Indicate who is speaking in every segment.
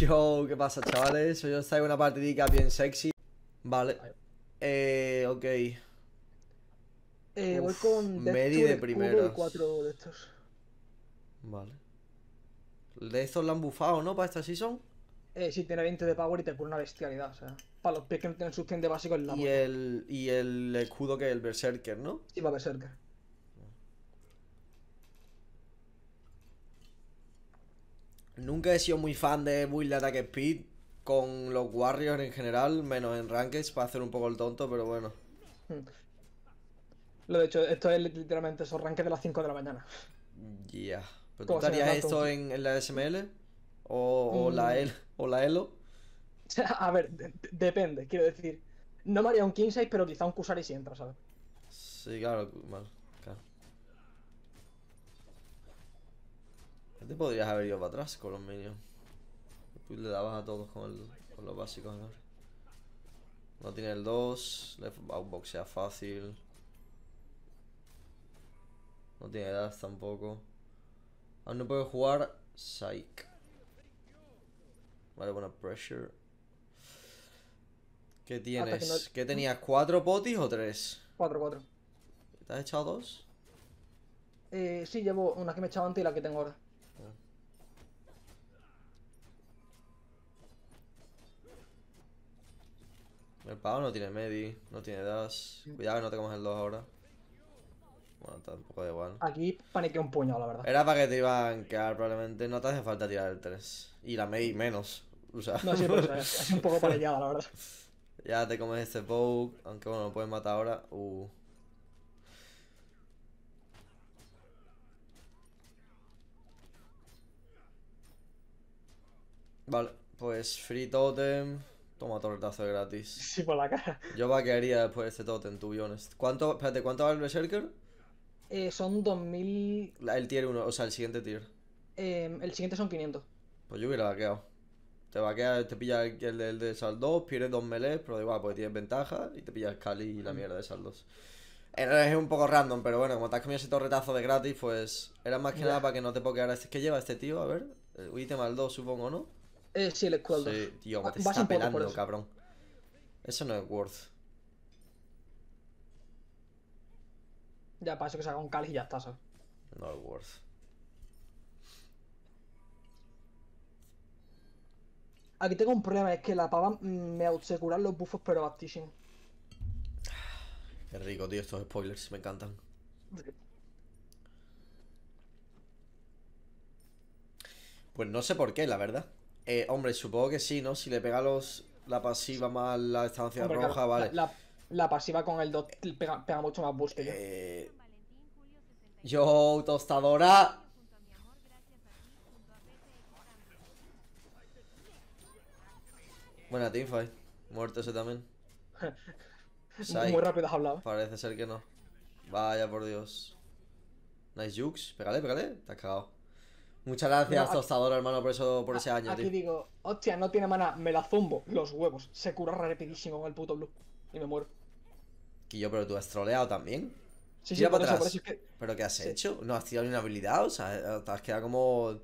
Speaker 1: Yo, ¿qué pasa, chavales? Hoy os traigo una partidica bien sexy. Vale. Eh, ok. Eh, voy con Medi de primero. de estos. Vale. ¿De estos lo han bufado, no? Para esta season.
Speaker 2: Eh, sí, tiene 20 de power y te pone una bestialidad. O sea, para los pies que no tienen sustento básico en la. Y
Speaker 1: el, y el escudo que es el Berserker, ¿no? Sí, va Berserker. Nunca he sido muy fan de build de ataque speed con los Warriors en general, menos en Rankings para hacer un poco el tonto, pero bueno. Lo de hecho,
Speaker 2: esto es literalmente esos rankings de las 5 de la mañana.
Speaker 1: Ya. Yeah. ¿Pero tú esto en, la SML? ¿O, o la mm. e ¿O la ELO?
Speaker 2: A ver, depende, quiero decir. No me haría un 15 pero quizá un Kusari si entra, ¿sabes?
Speaker 1: Sí, claro, mal. te podrías haber ido para atrás con los minions. le dabas a todos con, el, con los básicos No tiene el 2, le sea fácil. No tiene edad tampoco. Aún ah, no puedo jugar Psych. Vale, buena pressure. ¿Qué tienes? ¿Qué tenías? ¿Cuatro potis o tres? Cuatro, cuatro. ¿Te has echado dos?
Speaker 2: Eh, sí, llevo una que me he echado antes y la que tengo ahora.
Speaker 1: El pavo no tiene medi, no tiene dash. Cuidado que no te comes el 2 ahora. Bueno, tampoco da igual.
Speaker 2: Aquí paniqué un puño, la verdad.
Speaker 1: Era para que te iban a banquear, probablemente. No te hace falta tirar el 3. Y la medi menos. O sea. No, sí, pues, es un poco parellada, la verdad. Ya te comes este poke, aunque bueno, lo puedes matar ahora. Uh. Vale, pues free totem. Toma de gratis. Sí, por la cara. Yo vaquearía después de este totem, tú honest. ¿Cuánto, espérate, ¿cuánto vale el Berserker? Eh, son
Speaker 2: 2000.
Speaker 1: el tier 1, o sea, el siguiente tier.
Speaker 2: Em, el siguiente son 500.
Speaker 1: Pues yo hubiera vaqueado. Te vaquea, te pilla el, de sal de Saldos, pierdes 2 melees, pero da igual, porque tienes ventaja y te pillas Cali y la mierda de Saldos. 2 es un poco random, pero bueno, como te has comido ese torretazo de gratis, pues era más que nada para que no te pokearas. Este- ¿Qué lleva este tío? A ver, el ítem al 2, supongo, ¿no? Eh, sí, el Squelder. Sí, tío, me te Vas está cabrón. Eso no es worth.
Speaker 2: Ya, para eso que haga un Kali y ya está, ¿sabes? No es worth. Aquí tengo un problema, es que la pava mm, me aseguran los buffos, pero bastísimo.
Speaker 1: Qué rico, tío, estos spoilers, me encantan. Pues no sé por qué, la verdad. Eh, hombre, supongo que sí, ¿no? Si le pega los, la pasiva más la estancia roja, vale.
Speaker 2: La, pasiva con el dot pega, mucho más boost que yo. Eh,
Speaker 1: yo, tostadora. Buena teamfight. Muerto ese también.
Speaker 2: Muy rápido has hablado.
Speaker 1: Parece ser que no. Vaya por Dios. Nice Jukes. Pégale, pégale. Te has cagado. Muchas gracias, tostador, hermano, por eso, por ese año, aquí digo,
Speaker 2: hostia, no tiene mana me la zumbo, los huevos. Se cura rapidísimo con el puto blue. Y me muero.
Speaker 1: Quillo, pero tú has troleado también. Sí, Tira sí, para atrás. ¿Pero qué has hecho? ¿No has tirado ni una habilidad? O sea, te has quedado como.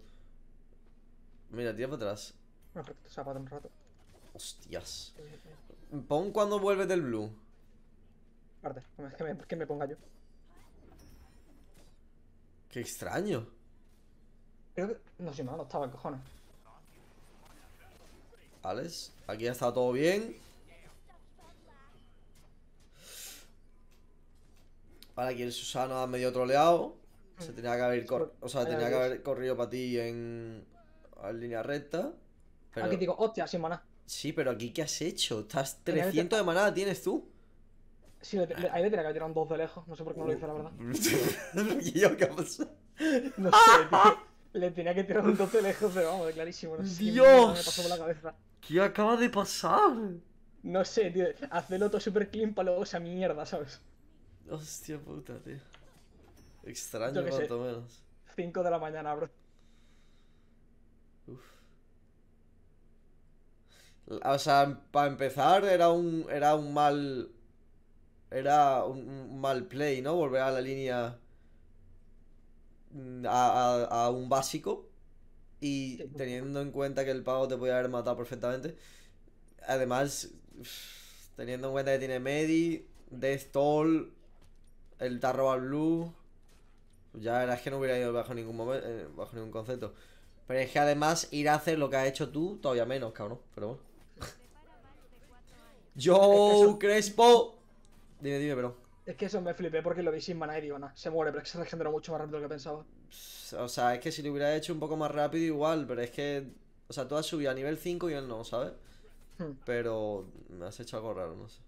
Speaker 1: Mira, tira para atrás.
Speaker 2: Perfecto, se ha para un rato.
Speaker 1: Hostias. Pon cuando vuelves del blue.
Speaker 2: Parte, que me, que me ponga yo.
Speaker 1: Qué extraño.
Speaker 2: Creo que... No, si no, no estaba, cojones.
Speaker 1: Alex, aquí ha estado todo bien. Vale, aquí el Susano ha medio troleado. Se mm. tenía que haber, o sea, tenía que haber corrido para ti en... en línea recta. Pero... Aquí digo,
Speaker 2: hostia, sin maná.
Speaker 1: Sí, pero aquí ¿qué has hecho? Estás 300
Speaker 2: de manada tienes tú. Sí, ahí le tenía que haber tirado un 2 de lejos. No sé por qué no lo hice, la
Speaker 1: verdad. ¿Y yo qué ha No sé, tío.
Speaker 2: Le tenía que tirar un 12 lejos, pero vamos, clarísimo. No sé ¡Dios! Me pasó por la cabeza.
Speaker 1: ¿Qué acaba de pasar?
Speaker 2: No sé, tío. Hacerlo todo super clean para luego esa mierda, ¿sabes?
Speaker 1: Hostia puta, tío. Extraño, cuanto menos.
Speaker 2: 5 de la mañana, bro.
Speaker 1: Uf. O sea, para empezar, era un, era un mal. Era un mal play, ¿no? Volver a la línea Mm, a, un básico y teniendo en cuenta que el pago te podía haber matado perfectamente. Además, teniendo en cuenta que tiene Medi, Death Toll, el al Blue. Ya verás que no hubiera ido bajo ningún momento, eh, bajo ningún concepto. Pero es que además ir a hacer lo que has hecho tú, todavía menos, cabrón. Pero bueno. yo Crespo. Dime, dime, pero.
Speaker 2: Es que eso me flipé porque lo vi sin mana y digo, se muere, pero es que se regeneró mucho más rápido de lo que pensaba.
Speaker 1: O sea, es que si lo hubiera hecho un poco más rápido igual, pero es que... O sea, tú has subido a nivel 5 y él no, ¿sabes? Hmm. Pero me has hecho algo raro, no sé.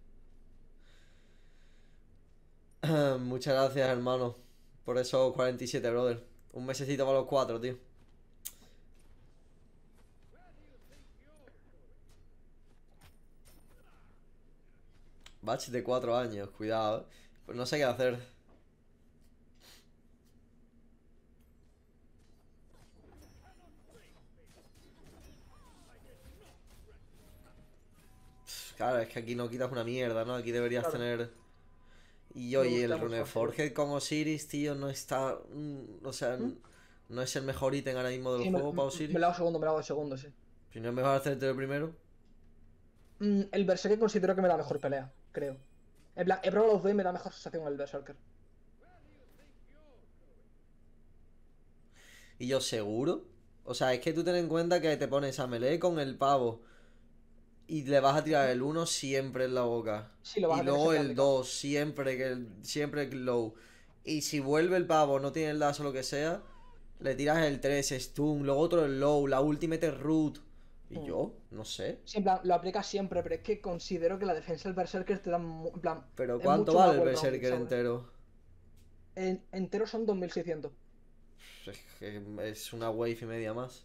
Speaker 1: Muchas gracias, hermano. Por eso 47, brother. Un mesecito para los 4, tío. Batch de 4 años, cuidado. ¿eh? Pues no sé qué hacer. claro, es que aquí no quitas una mierda, ¿no? Aquí deberías tener... Y oye, el Runeforge con Osiris, tío, no está. Mm, o sea, ¿Mm? no es el mejor ítem ahora mismo del juego para Osiris. Me lo
Speaker 2: hago segundo, me lo hago segundo, sí.
Speaker 1: ¿Si me es a hacer el primero.
Speaker 2: Mm, el Berserker considero que me da mejor pelea, creo. En plan, he probado los dos y me da mejor sensación el Berserker.
Speaker 1: Y yo seguro. O sea, es que tú ten en cuenta que te pones a melee con el pavo. Y le vas a tirar el 1 siempre en la boca. y luego el 2, siempre que el, low. Y si vuelve el pavo, no tiene el dash o lo que sea, le tiras el 3, stun, luego otro el low, la ultimate root. ¿Y mm. yo? No sé.
Speaker 2: Sí, en plan, lo aplica siempre, pero es que considero que la defensa del Berserker te da. En plan, ¿Pero cuánto vale el Berserker entero? entero son 2600.
Speaker 1: Es, una wave y media más.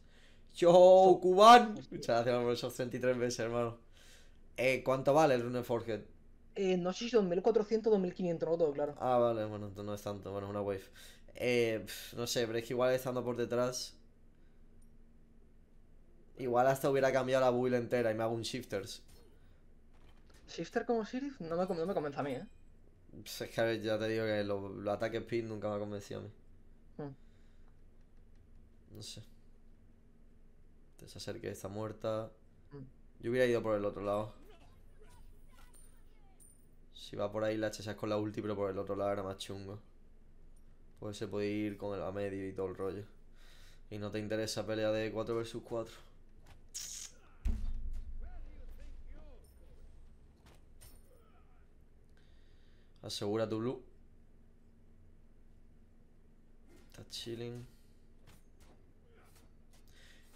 Speaker 1: ¡Yo, Cuban! Muchas gracias por esos 33 veces, hermano. Eh, ¿Cuánto vale el Rune eh, no sé si 2400 o 2500, no todo claro. Ah, vale, bueno, no es tanto, bueno, una wave. Eh, no sé, pero es que igual estando por detrás Igual hasta hubiera cambiado la build entera y me hago un shifters.
Speaker 2: Shifter como sheriff no me, convence a mí, ¿eh?
Speaker 1: es que a ver, ya te digo que los lo ataques speed nunca me ha convencido a mí. Hmm. No sé. Entonces acerque está muerta. Hmm. Yo hubiera ido por el otro lado. Si va por ahí la chesas con la ulti, pero por el otro lado era más chungo. Pues se puede ir con el a medio y todo el rollo. Y no te interesa pelea de 4 vs 4. Asegura tu blue. Está chilling.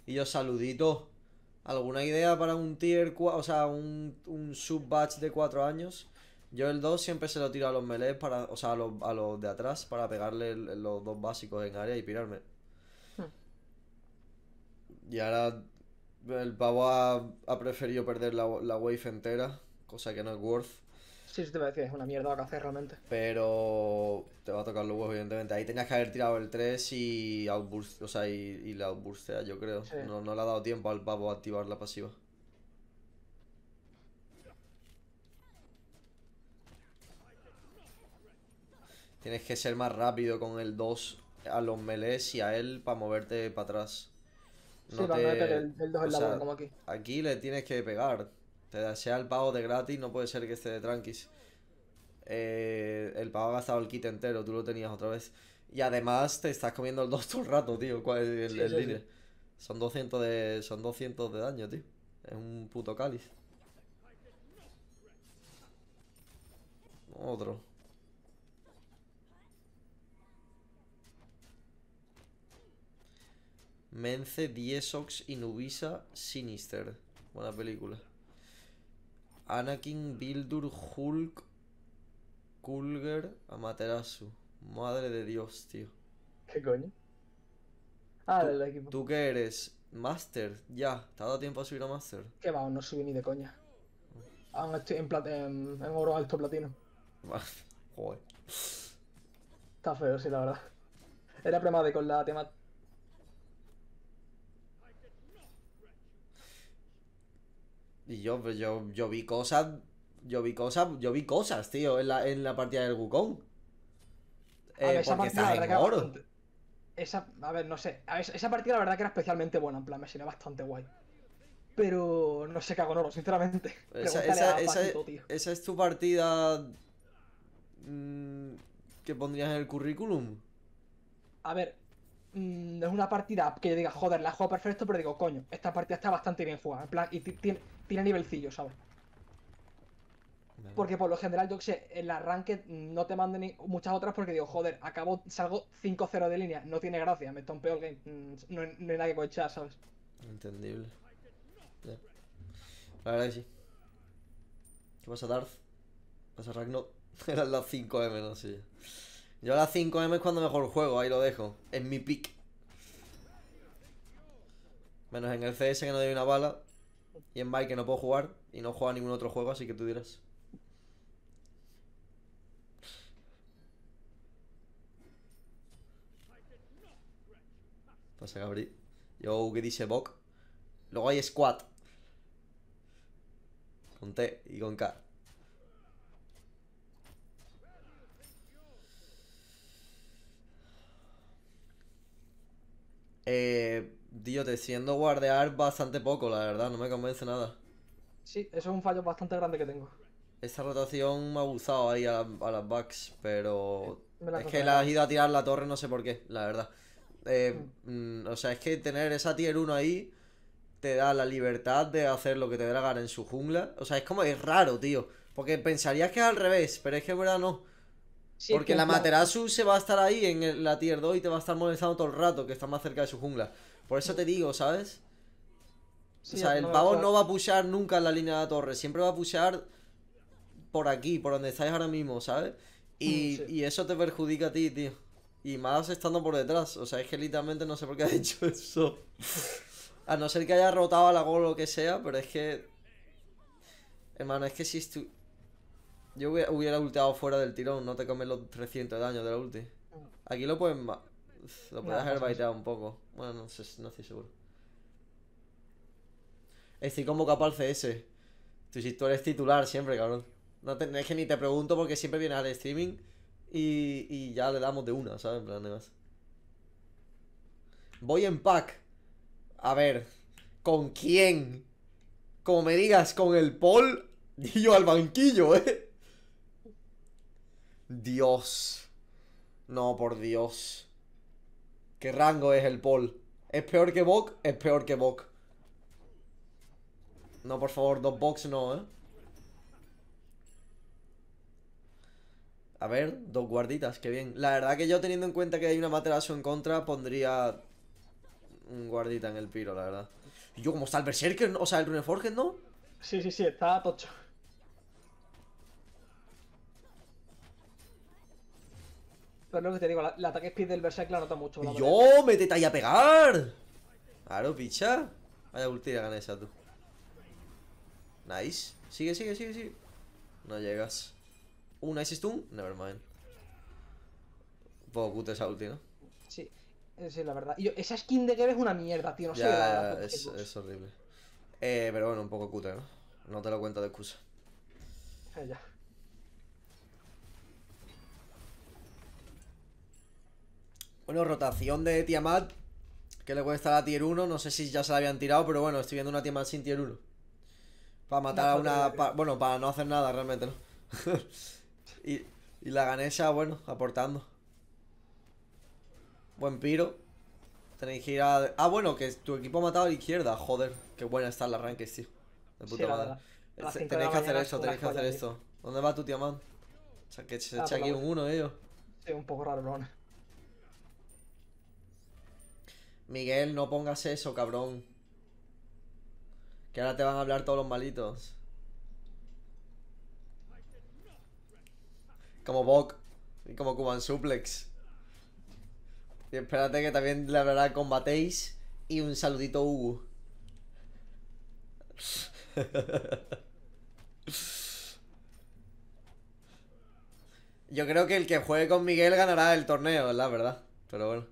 Speaker 1: Y yo saludito. ¿Alguna idea para un tier 4? O sea, un, un sub-batch de 4 años. Yo el 2 siempre se lo tiro a los melees, para, o sea, a los, de atrás, para pegarle los dos básicos en área y pirarme. Hmm. Y ahora el pavo ha, preferido perder la, la wave entera, cosa que no es worth.
Speaker 2: Sí, sí, te voy a decir, es una mierda lo que hacer realmente.
Speaker 1: Pero te va a tocar los huevos, evidentemente. Ahí tenías que haber tirado el 3 y outburst, o sea, y, la outburstea, yo creo. No, le ha dado tiempo al pavo a activar la pasiva. Tienes que ser más rápido con el 2 a los melees y a él para moverte para atrás.
Speaker 2: sí, te... meter el, 2 en la como aquí.
Speaker 1: Aquí le tienes que pegar. Sea el pavo de gratis, no puede ser que esté de tranquis. Eh, el pavo ha gastado el kit entero, tú lo tenías otra vez. Y además te estás comiendo el dos todo el rato, tío. ¿Cuál es el, el, Son 200 de. Son 200 de daño, tío. Es un puto cáliz. Otro. Mence, Diesox y Nubisa Sinister. Buena película. Anakin, Bildur, Hulk, Kulger, Amaterasu. Madre de Dios, tío.
Speaker 2: ¿Qué coño? Ah, del equipo.
Speaker 1: ¿Tú qué eres? Master, ya. ¿Te ha dado tiempo a subir a Master?
Speaker 2: Que va, no subí ni de coña. Aún estoy en, oro alto platino.
Speaker 1: Joder.
Speaker 2: Está feo, sí, la verdad. Era premade con la tema
Speaker 1: Y yo, pues, yo, yo vi cosas. Yo vi cosas. Yo vi cosas, tío, en la, partida del Wukong. Eh, porque en oro.
Speaker 2: Esa, a ver, no sé. esa partida la verdad que era especialmente buena, en plan, me sirve bastante guay. Pero no sé qué hago en oro, sinceramente. Esa,
Speaker 1: es tu partida mmm, que pondrías en el currículum.
Speaker 2: A ver, mm, es una partida que yo diga, joder, la juego jugado perfecto, pero digo, coño, esta partida está bastante bien jugada. En plan, y tiene tiene nivelcillo, ¿sabes? Porque por lo general, yo que sé, en la ranked no te manden ni muchas otras porque digo, joder, acabo, salgo 5-0 de línea, no tiene gracia, me estompeo el game, mm, no, hay nada que cochar, ¿sabes?
Speaker 1: Entendible. Yeah. La verdad que ¿Qué pasa, Darth? Pasa Ragno? Era la 5M, no sé. Yo la 5M es cuando mejor juego, ahí lo dejo. En mi pick. Menos en el CS que no doy una bala. Y en bike que no puedo jugar y no juego a ningún otro juego, así que tú dirás. Pasa pues Gabriel? Yo que dice Bok. Luego hay squad Con T y con K. Eh, Tío, te siento guardear bastante poco, la verdad, no me convence nada.
Speaker 2: Sí, eso es un fallo bastante grande que tengo.
Speaker 1: Esta rotación me ha abusado ahí a, las backs, pero... es que la has ido a tirar la torre, no sé por qué, la verdad. Eh, mm, o sea, es que tener esa tier 1 ahí te da la libertad de hacer lo que te dé la gana en su jungla. O sea, es como es raro, tío. Porque pensarías que es al revés, pero es que es verdad no.
Speaker 2: Porque la Materasu
Speaker 1: se va a estar ahí en la tier 2 y te va a estar molestando todo el rato que está más cerca de su jungla. Por eso te digo, ¿sabes? o sea, el pavo no va a pushar nunca en la línea de la torre, siempre va a pushar por aquí, por donde estáis ahora mismo, ¿sabes? Y, mm, y eso te perjudica a ti, tío. Y más estando por detrás. O sea, es que literalmente no sé por qué ha dicho eso. a no ser que haya rotado a la gol o lo que sea, pero es que. Hermano, es que si estu... Yo hubiera, ulteado fuera del tirón, no te comes los 300 de daño de la ulti. Mm. Aquí lo pueden lo puedes haber baiteado un poco. Bueno, no, sé, estoy seguro. Estoy convocado para el CS. Tú, tú eres titular siempre, cabrón. No te, es que ni te pregunto porque siempre vienes al streaming y, ya le damos de una, ¿sabes? En plan, además. Voy en pack. A ver, ¿con quién? Como me digas, con el Paul y yo al banquillo, ¿eh? Dios. No, por Dios. ¿Qué rango es el Paul? ¿Es peor que Bok? Es peor que Bok. No, por favor, dos Boks no, ¿eh? A ver, dos guarditas, qué bien. La verdad que yo teniendo en cuenta que hay una materazo en contra, pondría un guardita en el piro, la verdad. Y yo como está el Berserker, o sea, el Forge ¿no? Sí, sí, sí, está tocho.
Speaker 2: Pero lo que te digo, el ataque speed del Berserk la nota mucho. ¡Yo!
Speaker 1: mete ¡Métete ahí a pegar! Claro, picha. Vaya ulti la gana esa, tú. Nice. Sigue, sigue, sigue, sigue. No llegas. Uh, nice stun. Nevermind. Un poco cutre esa ulti, ¿no?
Speaker 2: Sí. Eh, sí, la verdad. esa skin de Geb es una mierda, tío. No ya, sé.
Speaker 1: es, horrible. Eh, pero bueno, un poco cutre, ¿no? No te lo cuento de excusa. Eh, ya. Bueno, rotación de Tiamat Que le cuesta la tier 1 No sé si ya se la habían tirado Pero bueno, estoy viendo una Tiamat sin tier 1 Para matar a una... bueno, para no hacer nada realmente, y, la Ganesha, bueno, aportando Buen piro Tenéis que ir a... Ah, bueno, que tu equipo ha matado a la izquierda Joder, qué buena está la arranque tío De puta sí, madre Tenéis que hacer eso, tenéis que hacer esto ¿Dónde va tu Tiamat? O sea, que se ah, echa pues aquí un 1 ellos Sí, un poco raro, ¿no? Miguel, no pongas eso, cabrón. Que ahora te van a hablar todos los malitos. Como Bok. Y como Cuban Suplex. Y espérate que también le hablará Combatéis. Y un saludito Hugo. Yo creo que el que juegue con Miguel ganará el torneo, la verdad. Pero bueno.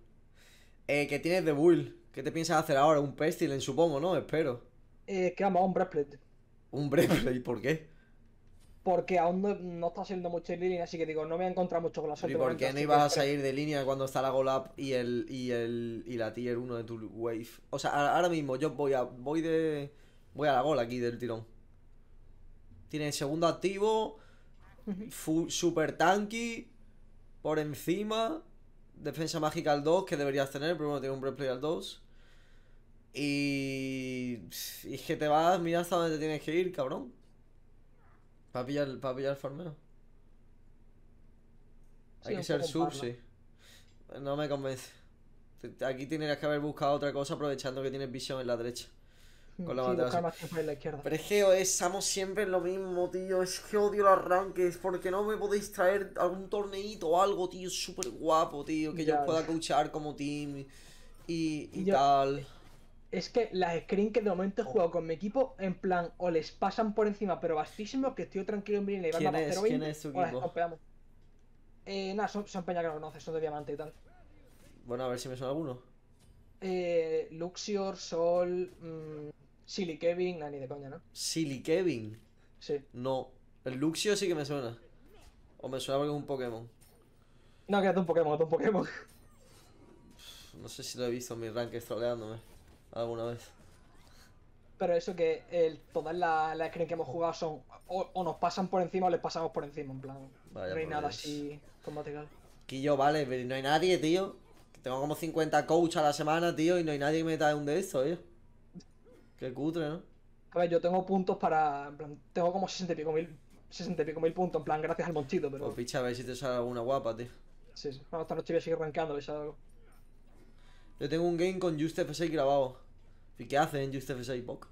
Speaker 1: Eh, que tienes de Will? ¿Qué te piensas hacer ahora? Un Pestilence, supongo, ¿no? Espero. Eh, que vamos, un Breastplate. ¿Un Breastplate? ¿Por qué?
Speaker 2: Porque aún no, está saliendo mucho en línea, así que digo, no me he encontrado mucho con la suerte. ¿Y por qué no ibas a salir
Speaker 1: de línea cuando está la Golap y el, y el y la Tier 1 de tu Wave? O sea, ahora mismo yo voy a voy de voy a la Gol aquí del tirón. Tiene el segundo activo, super tanky por encima defensa mágica al 2 que deberías tener, pero bueno, tiene un replay al 2. Y... y es que te vas, mira hasta dónde tienes que ir, cabrón. Para pillar, para pillar el farmeo. Hay que ser sub, sí. No me convence. Aquí tendrías que haber buscado otra cosa aprovechando que tienes visión en la derecha. Con mm, la sí, Pero es que eh, estamos siempre lo mismo, tío. Es que odio los arranques. Porque no me podéis traer algún torneito o algo, tío. Súper guapo, tío. Que yo os pueda coachar como team. Y, y tal. Es
Speaker 2: que las screens que de momento he oh. jugado con mi equipo, en plan, o les pasan por encima, pero bastísimos que estoy tranquilo en brinley. ¿Quién es su equipo? eh, nada, son, peñas que no conoces, son de diamante y tal.
Speaker 1: Bueno, a ver si me suena alguno.
Speaker 2: Eh, Luxior, Sol. Mmm... Silly Kevin, no, ah, ni de coña, ¿no?
Speaker 1: Silly Kevin. Sí. No. El Luxio sí que me suena. O me suena porque es un Pokémon.
Speaker 2: No, que es un Pokémon, es un Pokémon.
Speaker 1: No sé si lo he visto en mi rank troleándome alguna vez.
Speaker 2: Pero eso que todas las, screens que hemos jugado son o, nos pasan por encima o les pasamos por encima, en plan.
Speaker 1: Vaya no hay nada pues. así Quillo, vale, pero no hay nadie, tío. Tengo como 50 coach a la semana, tío, y no hay nadie que me da un de estos, tío. Qué cutre, ¿no?
Speaker 2: A ver, yo tengo puntos para. En plan, tengo como 60 y pico mil. 60 y pico mil puntos, en plan, gracias al monchito, pero. Pues
Speaker 1: picha, a ver si te sale alguna guapa, tío. Sí, sí. Bueno, esta
Speaker 2: noche voy a seguir rankeando, algo.
Speaker 1: Yo tengo un game con Just F6 grabado. ¿Y qué hacen en Just F6, Poc?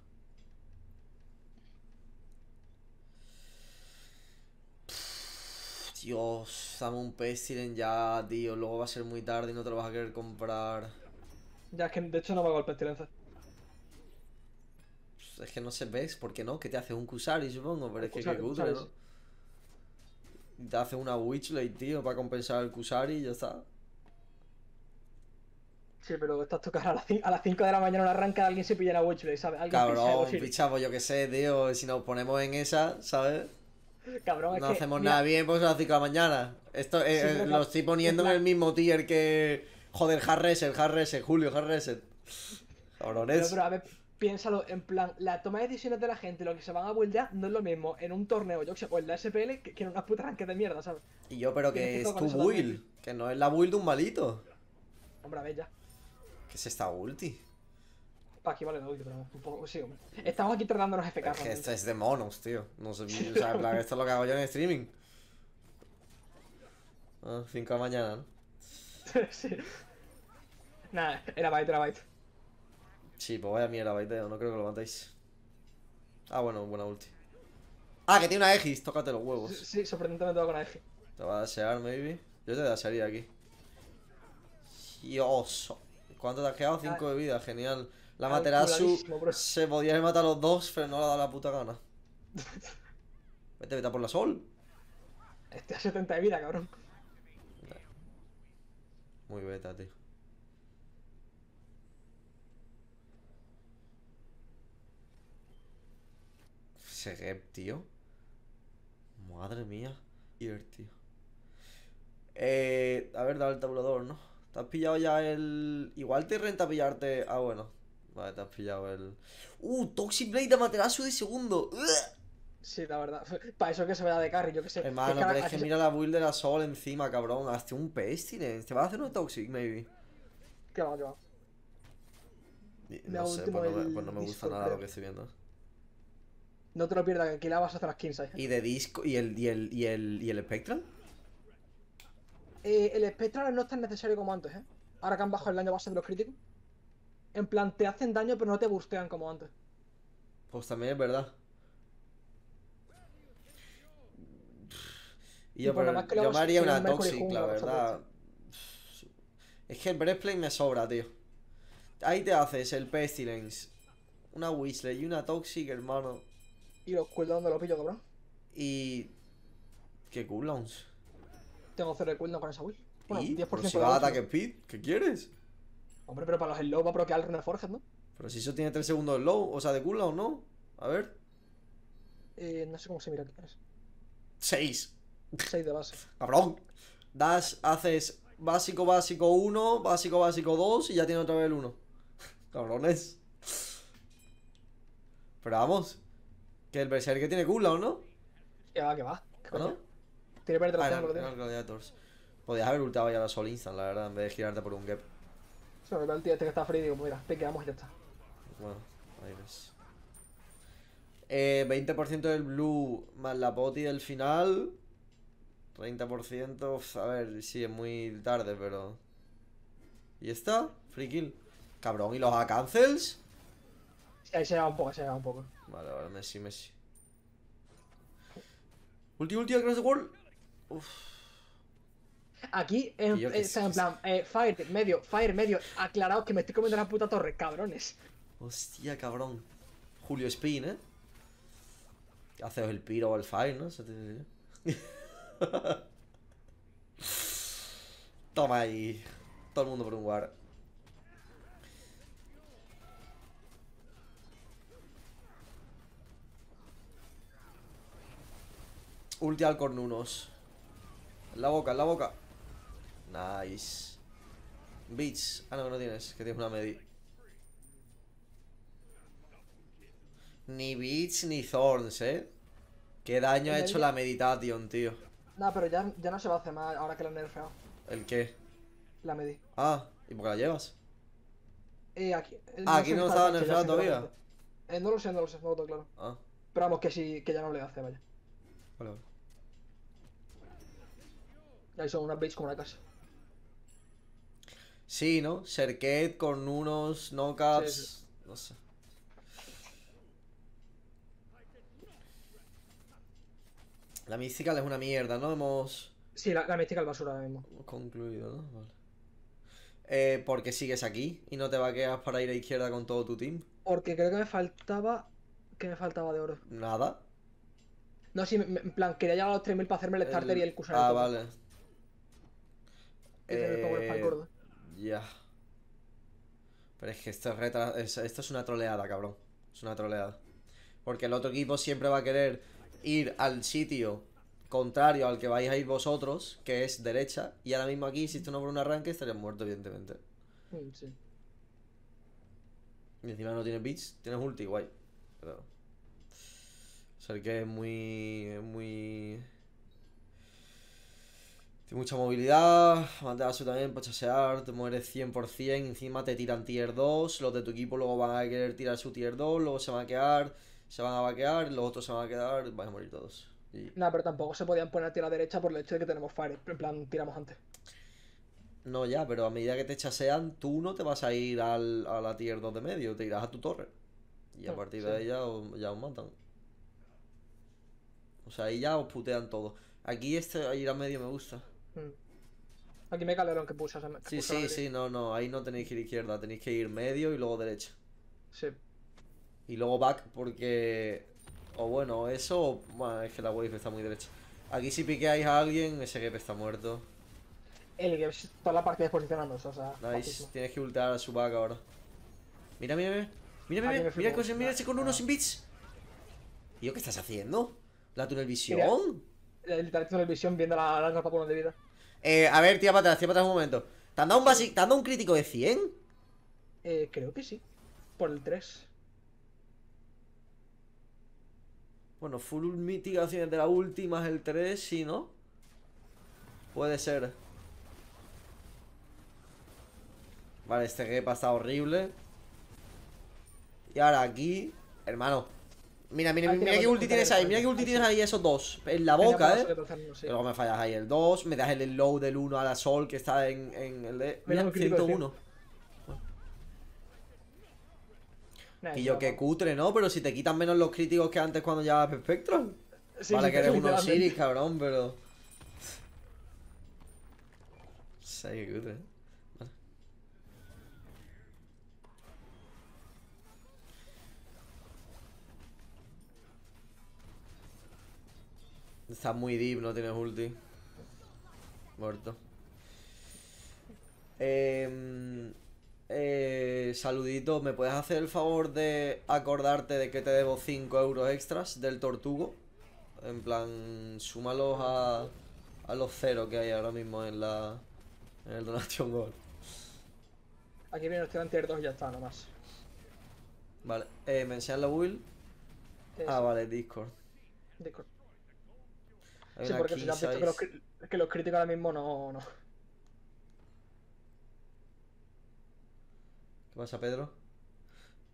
Speaker 1: Dios, dame un Pestilent ya, tío. Luego va a ser muy tarde y no te lo vas a querer comprar.
Speaker 2: Ya, es que de hecho no me hago el Pestilence.
Speaker 1: Es que no sé, ¿ves? ¿Por qué no? Que te hace un Kusari, supongo, parece es que qué Te hace una Witchblade, tío, para compensar el Kusari y ya está.
Speaker 2: Sí, pero estás tocando a las, 5, a las 5 de la mañana una arranca, alguien se pilla la Witchblade, ¿sabes? ¿Alguien Cabrón, pichavo,
Speaker 1: yo qué sé, tío. Si nos ponemos en esa, ¿sabes?
Speaker 2: Cabrón, no hacemos nada
Speaker 1: bien, pues a las 5 de la mañana. Esto eh, eh, lo estoy poniendo en, el mismo tier que. Joder, hard reset, hard reset, Julio, hard reset. Cabrones. a
Speaker 2: ver, piénsalo, en plan, la toma de decisiones de la gente, lo que se van a ya no es lo mismo en un torneo, yo o en la SPL, que, en una puta ranque de mierda, ¿sabes?
Speaker 1: Y yo, pero que, es tu build, que no es la build de un malito. Hombre, a ver ya. ¿Qué es esta ulti?
Speaker 2: Pa, aquí vale la ulti, pero un poco, sí, hombre. Estamos aquí tratándonos FK. Es que esta
Speaker 1: es de monos, tío. No sé, o sea, esto es lo que hago yo en streaming. 5 ah, de mañana, ¿no? sí.
Speaker 2: Nada, era byte, era byte.
Speaker 1: Sí, pues vaya mierda, baiteo. No creo que lo matéis. Ah, bueno, buena ulti. Ah, que tiene una Aegis. Tócate los huevos. Sí, sorprendentemente va con Aegis. Te va a desear, maybe. Yo te desearía aquí. Dios. ¿Cuánto te has quedado? 5 de vida. Genial. La Materasu se podía matado a los dos, pero no le ha dado la puta gana. vete, vete a por la sol.
Speaker 2: Este a 70 de vida, cabrón.
Speaker 1: Muy beta, tío. rep tío. Madre mía. el tío. Eh, a ver, dale el tabulador, ¿no? ¿Te has pillado ya el...? Igual te renta pillarte... Ah, bueno. Vale, te has pillado el... ¡Uh! Toxic Blade de Materasu de segundo. Sí, la verdad.
Speaker 2: Para eso que se vea de carry, yo que sé. Hermano, es que, pero es que mira
Speaker 1: la build de la Sol encima, cabrón. Hazte un pestilence. Te vas a hacer un Toxic, maybe. Qué va, que va. No, sé, pues, pues no me gusta nada lo que estoy viendo.
Speaker 2: No te lo pierdas, que a hacer las 15. ¿Y de
Speaker 1: disco? ¿Y el, y el, y el, y el Spectral?
Speaker 2: Eh, el Spectral no es tan necesario como antes, ¿eh? Ahora que han bajado el daño base de los críticos. En plan, te hacen daño, pero no te bustean como antes.
Speaker 1: Pues también es verdad. yo, me haría una Toxic, la verdad. Es que el Breastplate me sobra, tío. Ahí te haces el Pestilence, una Whistler y una Toxic, hermano.
Speaker 2: ¿Y los cooldowns de los pillo, cabrón?
Speaker 1: Y... ¿Qué cooldowns?
Speaker 2: Tengo 0 de cooldown con esa build. Bueno, ¿Y? 10% pero si va a ataque
Speaker 1: speed, ¿qué quieres? Hombre, pero para los slow va a bloquear el Forges, ¿no? Pero si eso tiene 3 segundos de slow, o sea, de cooldown, ¿no? A ver.
Speaker 2: Eh, no sé cómo se mira aquí. 6. 6 de base.
Speaker 1: Cabrón. Dash, haces básico, básico 1, básico, básico 2 y ya tiene otra vez el 1. Cabrones. Pero vamos, que el Berserker tiene o ¿no? Que va, que va. ¿Qué ¿No?
Speaker 2: Tiene perder la los ah,
Speaker 1: gladiators. Podías haber ultado ya la Sol Instant, la verdad, en vez de girarte por un gap.
Speaker 2: Sobre el tío este que está frío, digo, mira, te quedamos y ya está.
Speaker 1: Bueno, ahí ves. Eh, 20% del blue más la poti del final. 30%, a ver, sí, es muy tarde, pero... ¿Y está? Free kill. Cabrón, ¿y los A cancels?
Speaker 2: Se, va un poco, se un poco.
Speaker 1: Vale, vale, Messi, Messi. Último, último, cross the wall. Uff Aquí en, en
Speaker 2: plan, eh, fire medio, fire medio. Aclaraos que me estoy comiendo una puta torre, cabrones.
Speaker 1: Hostia, cabrón. Julio Spin, ¿eh? Haced el piro o el fire, ¿no? Toma ahí. Todo el mundo por un guard. Ulti al En la boca, en la boca. Nice. Beats Ah, no, que no tienes. Que tienes una medi. Ni Beach ni Thorns, ¿eh? Qué daño ha hecho la Meditation, tío.
Speaker 2: Nah, pero ya, ya no se va a hacer mal ahora que la han nerfeado. ¿El qué? La Medi.
Speaker 1: Ah, ¿y por qué la llevas?
Speaker 2: Eh, aquí. Eh, ah, no aquí no estaba nerfeando todavía. Eh, no lo sé, no lo sé, no lo claro. Ah. Pero vamos, que sí, que ya no le hace, vaya. Vale, vale. Ahí son unas bitches con una casa.
Speaker 1: Sí, ¿no? Serket con unos knockups. No sé. La Mystical es una mierda, ¿no? Hemos. Sí, la, la
Speaker 2: Mystical basura Hemos concluido, ¿no? Vale.
Speaker 1: Eh, qué sigues aquí y no te vaqueas para ir a izquierda con todo tu team.
Speaker 2: Porque creo que me faltaba. Que me faltaba de oro? Nada. No, sí, en plan, quería llegar a los 3000 para hacerme el starter y el cusar. Ah, vale.
Speaker 1: Eh, ya. Pero es que esto es, es una troleada, cabrón. Es una troleada. Porque el otro equipo siempre va a querer ir al sitio contrario al que vais a ir vosotros, que es derecha. Y ahora mismo aquí, si esto no por un arranque, estarías muerto, evidentemente. Mm, sí. Y encima no tienes bits tienes ulti, guay. O sea que es muy. Es muy. Tiene mucha movilidad, a su también para chasear, te mueres 100%, encima te tiran tier 2, los de tu equipo luego van a querer tirar su tier 2, luego se van a quedar, se van a vaquear, los otros se van a quedar, van a morir todos. Y...
Speaker 2: pero tampoco se podían poner a tirar derecha por el hecho de que tenemos fire, en plan tiramos antes.
Speaker 1: No, ya, pero a medida que te chasean, tú no te vas a ir al, a la tier 2 de medio, te irás a tu torre. Y a partir de ahí ya, ya, os matan. O sea, ahí ya os putean todos. Aquí este ir a medio me gusta.
Speaker 2: Hmm. Aquí me calaron que pusas sí, sí, sí,
Speaker 1: no, no. Ahí no tenéis que ir izquierda. Tenéis que ir medio y luego derecha. Sí. Y luego back porque... O bueno, eso... Bueno, es que la wave está muy derecha. Aquí si piqueáis a alguien, ese gap está muerto.
Speaker 2: El gap toda la de posicionándose, o sea... Nice.
Speaker 1: Tienes que ultar a su back ahora. Mira, mira, mira. Mira, mira, mira, mira, con, mira ese con uno sin bits. ¿Y yo qué estás haciendo? ¿La túnel visión? el, tunnel visión viendo la, la capa de vida. Eh, a ver, tira para atrás, tira para atrás un momento. ¿Te han dado un, han dado un crítico de 100? Eh, creo que sí. Por el 3. Bueno, full mitigaciones de la última es el 3, sí, ¿no? Puede ser. Vale, este gap ha estado horrible. Y ahora aquí, hermano, Mira, mira, mira qué ulti tienes ahí, mira qué ulti tienes ahí, esos dos. En la boca, eh. Luego me fallas ahí el 2, me das el low del 1 a la Sol que está en, el de. Mira, 101. Y yo qué cutre, ¿no? Pero si te quitan menos los críticos que antes cuando llevabas espectro. Sí, vale, que eres un Osiris, cabrón, pero. Sí, cutre. Está muy deep, no tienes ulti. Muerto. Em, eh, saludito, ¿me puedes hacer el favor de acordarte de que te debo 5 euros extras del tortugo? En plan, súmalos a, a los ceros que hay ahora mismo en la en el Donation Goal.
Speaker 2: Aquí viene, el tier 2 ya está, nomás.
Speaker 1: Vale, eh, ¿me enseñan la build? Ah, vale, Discord. Discord sí, porque ya visto
Speaker 2: que los, críticos ahora mismo no, no. ¿Qué
Speaker 1: pasa, Pedro?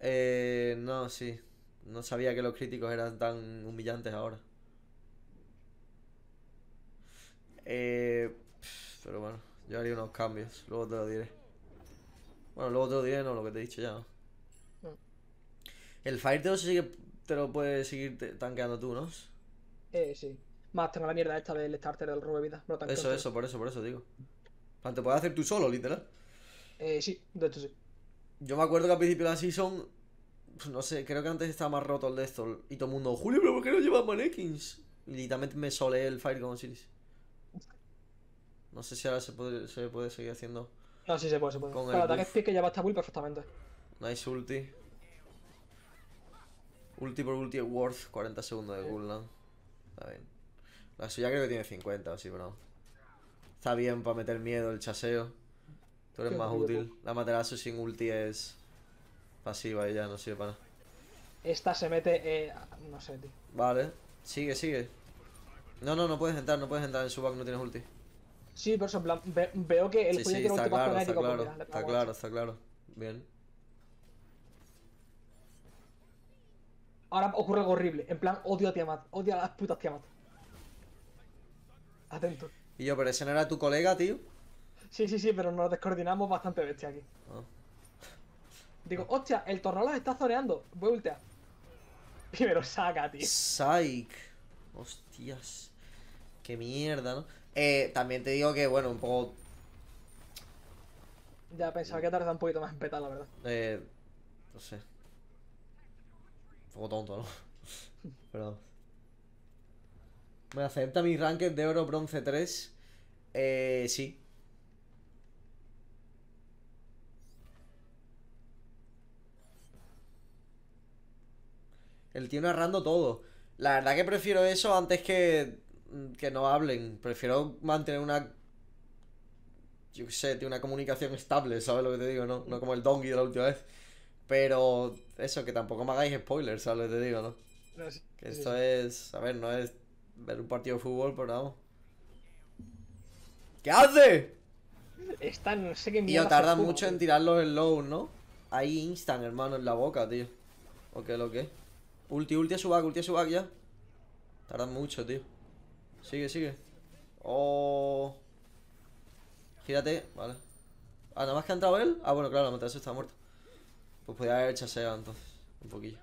Speaker 1: Eh, no, sí. No sabía que los críticos eran tan humillantes ahora. Eh, pero bueno, yo haría unos cambios. Luego te lo diré. Bueno, luego te lo diré, no, lo que te he dicho ya.
Speaker 2: Mm.
Speaker 1: El Fire te sigue, te lo puedes seguir tanqueando tú, ¿no?
Speaker 2: Eh, sí. Más tengo la mierda esta del starter del robo de vida. eso, eso,
Speaker 1: por eso, por eso digo. Te puedes hacer tú solo, literal.
Speaker 2: Eh, sí, de hecho sí.
Speaker 1: Yo me acuerdo que al principio de la season, pues, no sé, creo que antes estaba más roto el esto. Y todo el mundo, Julio, pero ¿por qué no llevas mannequins? Y también me soleé el Firegon Series. No sé si ahora se puede, se puede seguir haciendo. No, sí se puede, se puede. Con pero el ataque speed
Speaker 2: que lleva hasta muy perfectamente.
Speaker 1: Nice ulti. Ulti por ulti worth 40 segundos de cooldown. Está bien. La suya creo que tiene 50 o sí pero... Está bien para meter miedo el chaseo. Tú eres más útil. La materazo sin ulti es pasiva y ya no sirve para nada.
Speaker 2: Esta se mete... Eh, no sé, tío.
Speaker 1: Vale. Sigue, sigue. No, no, no puedes entrar, no puedes entrar en su back, no tienes ulti.
Speaker 2: Sí, pero eso, en plan, veo que el sí, sí, está claro, está claro, está claro,
Speaker 1: está claro. Bien.
Speaker 2: Ahora ocurre algo horrible. En plan, odio a Tiamat. Odio a las putas Tiamat. Atento.
Speaker 1: Y yo, pero ese no era tu colega, tío.
Speaker 2: Sí, sí, sí, pero nos descoordinamos bastante bestia aquí. Ah. Digo, hostia, el tornado está zoreando Voy a ultear. Primero saca, tío.
Speaker 1: Psych. Hostias. Qué mierda, ¿no? Eh, también te digo que, bueno, un poco.
Speaker 2: Ya pensaba que tardaba un poquito más en petar, la verdad.
Speaker 1: Eh. No sé. Un poco tonto, ¿no? Perdón. ¿Me acepta mi ranking de oro bronce 3? Eh, sí. El tío narrando todo. La verdad que prefiero eso antes que mm, que no hablen. Prefiero mantener una. Yo qué sé, una comunicación estable, ¿sabes lo que te digo? No, no como el donkey de la última vez. Pero eso, que tampoco me hagáis spoilers, ¿sabes lo que te digo? No. que esto es. A ver, no es Ver un partido de fútbol, pero vamos. ¿Qué hace?
Speaker 2: Está, no sé qué mierda. Tío, tarda mucho en
Speaker 1: tirar los slow, ¿no? Ahí instan, hermano, en la boca, tío. Ok, lo que. Ulti, ulti a su back, ulti a su back ya. Tardan mucho, tío. Sigue, sigue. Oh. Gírate, vale. Ah, nada más que ha entrado él. Ah, bueno, claro, la matanza está muerta. Pues podía haber chaseado entonces. Un poquillo.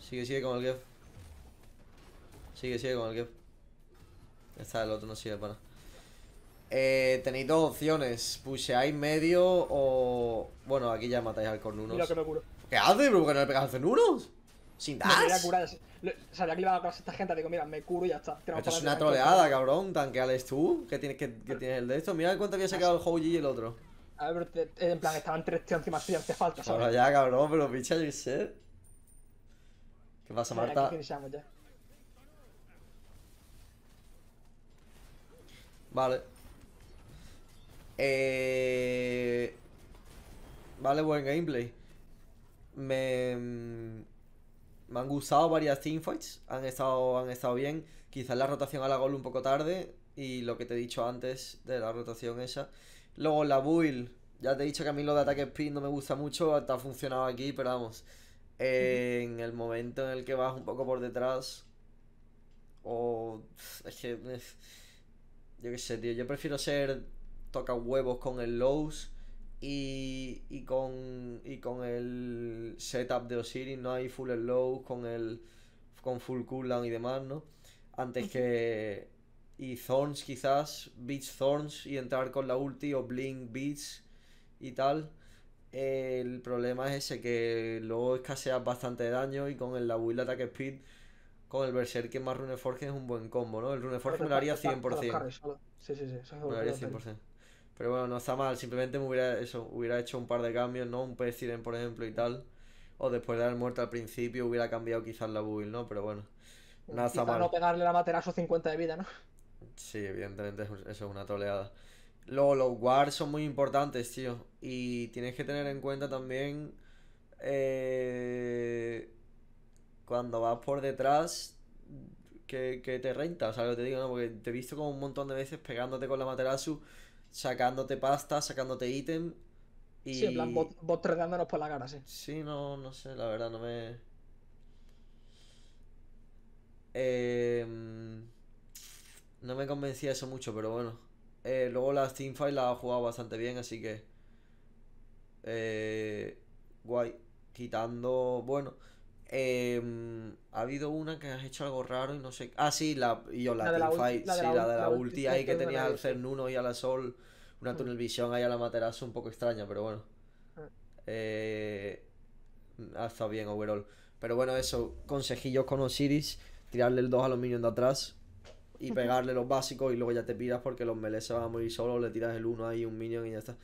Speaker 1: Sigue, sigue con el Gev. Sigue, sigue con el que... está, el otro no sigue, para... Eh, tenéis dos opciones. Pusheáis medio o... Bueno, aquí ya matáis al cornunos. Mira que me curo. ¿Qué haces, bro? ¿Que no le pegas al cornunos? ¿Sin dash? Me a curar.
Speaker 2: Sabía que iba a a esta gente. Digo, mira, me curo y ya está. Esto es una troleada,
Speaker 1: cabrón. Tanqueales tú. Que tienes, que, que tienes el de esto. Mira cuánto había sacado el Hoji y el otro.
Speaker 2: A ver, pero te, en plan, estaban tres tíos encima tuya. Hace falta, ¿sabes? Ahora
Speaker 1: ya, cabrón. Pero picha, yo sé. ¿Qué pasa, Marta? Ya, Vale. Eh... Vale, buen gameplay. Me... Mm, me han gustado varias teamfights. Han estado, han estado bien. Quizás la rotación a la gol un poco tarde. Y lo que te he dicho antes de la rotación esa. Luego la build. Ya te he dicho que a mí lo de ataque speed no me gusta mucho. Hasta ha funcionado aquí, pero vamos. en el momento en el que vas un poco por detrás. O. Es que. Yo qué sé, tío. Yo prefiero ser toca huevos con el lows y, y, con, y con el setup de Osiris, ¿no? hay full el con el con full cooldown y demás, ¿no? Antes que... Y Thorns quizás, Beach Thorns y entrar con la ulti o Blink Beach y tal. El problema es ese que luego escaseas bastante daño y con el la build Attack Speed con el Berserker más Runeforge es un buen combo, ¿no? El Runeforge me lo haría 100%.
Speaker 2: Sí, sí, sí. me lo haría 100%.
Speaker 1: Pero bueno, no está mal. Simplemente me hubiera, eso, hubiera hecho un par de cambios, ¿no? Un Pestilent, por ejemplo, y mm. tal. O después de haber muerto al principio, hubiera cambiado quizás la build, ¿no? Pero bueno, mm, nada está mal. no
Speaker 2: pegarle la materazo 50 de vida, ¿no?
Speaker 1: Sí, evidentemente, eso es una toleada. Luego, los guards son muy importantes, tío. Y tienes que tener en cuenta también. Eh cuando vas por detrás que, te renta, o sea, lo te digo, ¿no? porque te he visto como un montón de veces pegándote con la Materasu, sacándote pasta, sacándote ítem. Y... Sí, en plan, vos,
Speaker 2: vos por la cara, sí. Sí, no, no
Speaker 1: sé, la verdad no me... Eh... no me convencía eso mucho, pero bueno. Eh, luego la Steamfight la ha jugado bastante bien, así que... Eh... guay. Quitando... Bueno, Em, ha habido una que has hecho algo raro y no sé. Ah, sí, la, la, de la, ulti, la, ulti, ahí que tenías al Cernuno y a la Sol. Una mm. tunnel visión ahí a la Materazo un poco extraña, pero bueno. Ah. Eh, ha estado bien overall. Pero bueno, eso, consejillos con Osiris, tirarle el 2 a los minions de atrás y pegarle los básicos y luego ya te piras porque los melees se van a morir solos, le tiras el 1 ahí un minion y ya está.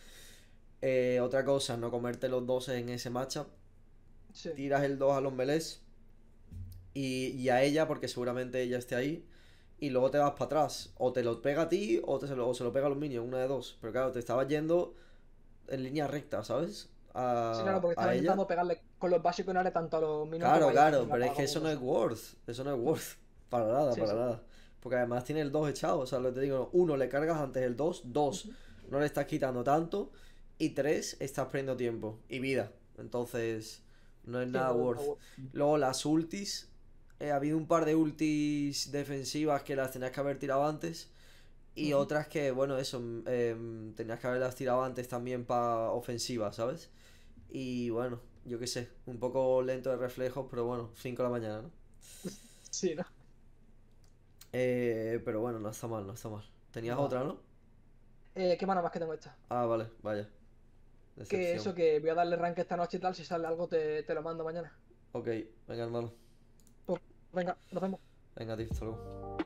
Speaker 1: Eh, otra cosa, no comerte los 12 en ese matchup tiras el 2 a los melés y, y, a ella, porque seguramente ella esté ahí, y luego te vas para atrás. O te lo pega a ti o, te se, lo, se lo pega a los minions, una de dos. Pero claro, te estabas yendo en línea recta, ¿sabes? A, sí, claro, porque estaba intentando
Speaker 2: pegarle con los básicos no le tanto a los minions. Claro, claro, pero es que eso
Speaker 1: no es worth. Eso no es worth. Para nada, para nada. Porque además tiene el 2 echado. O sea, lo que te digo, uno, le cargas antes el 2, 2, no le estás quitando tanto. Y 3, estás perdiendo tiempo y vida. Entonces, no es nada worth. Luego las ultis. Eh, ha habido un par de ultis defensivas que las tenías que haber tirado antes. Y otras que, bueno, eso, mm, em, tenías que haberlas tirado antes también para ofensiva, ¿sabes? Y bueno, yo qué sé, un poco lento de reflejos, pero bueno, 5 de la mañana, ¿no? Sí, ¿no? Eh, pero bueno, no está mal, no está mal. Tenías otra, ¿no?
Speaker 2: Eh, ¿Qué mano más que tengo esta?
Speaker 1: Ah, vale, vaya. Que eso,
Speaker 2: que voy a darle rank esta noche y tal. Si sale algo, te, te lo mando mañana.
Speaker 1: Ok, venga, hermano.
Speaker 2: Pues, venga, nos vemos.
Speaker 1: Venga, tío, hasta